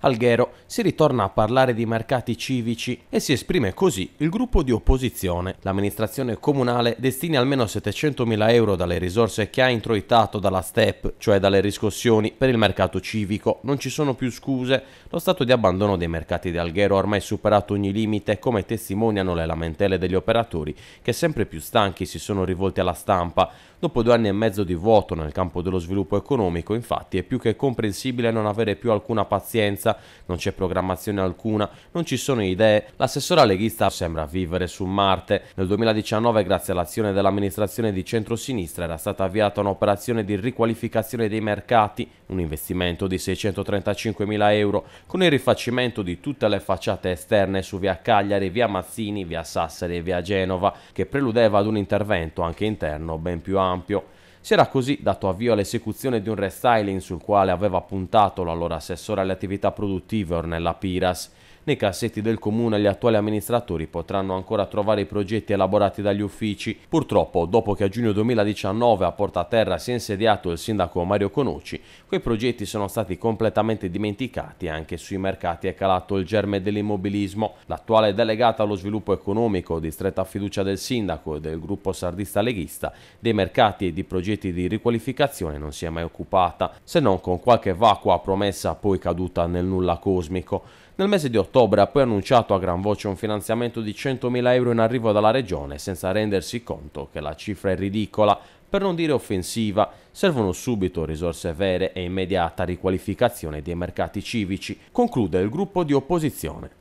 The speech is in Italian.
Alghero si ritorna a parlare di mercati civici e si esprime così il gruppo di opposizione. L'amministrazione comunale destina almeno 700.000 euro dalle risorse che ha introitato dalla STEP, cioè dalle riscossioni, per il mercato civico. Non ci sono più scuse. Lo stato di abbandono dei mercati di Alghero ha ormai superato ogni limite, come testimoniano le lamentele degli operatori che sempre più stanchi si sono rivolti alla stampa. Dopo due anni e mezzo di vuoto nel campo dello sviluppo economico, infatti, è più che comprensibile non avere più alcuna pazienza leghista, non c'è programmazione alcuna, non ci sono idee. L'assessora leghista sembra vivere su Marte. Nel 2019, grazie all'azione dell'amministrazione di centrosinistra, era stata avviata un'operazione di riqualificazione dei mercati, un investimento di 635.000 euro, con il rifacimento di tutte le facciate esterne su via Cagliari, via Mazzini, via Sassari e via Genova, che preludeva ad un intervento anche interno ben più ampio. Si era così dato avvio all'esecuzione di un restyling sul quale aveva puntato l'allora assessore alle attività produttive Ornella Piras, nei cassetti del comune gli attuali amministratori potranno ancora trovare i progetti elaborati dagli uffici. Purtroppo, dopo che a giugno 2019 a Porta Terra si è insediato il sindaco Mario Conucci, quei progetti sono stati completamente dimenticati e anche sui mercati è calato il germe dell'immobilismo. L'attuale delegata allo sviluppo economico, di stretta fiducia del sindaco e del gruppo sardista leghista, dei mercati e di progetti di riqualificazione non si è mai occupata, se non con qualche vacua promessa poi caduta nel nulla cosmico. Nel mese di ottobre ottobre ha poi annunciato a gran voce un finanziamento di 100.000 euro in arrivo dalla regione senza rendersi conto che la cifra è ridicola, per non dire offensiva, servono subito risorse vere e immediata riqualificazione dei mercati civici, conclude il gruppo di opposizione.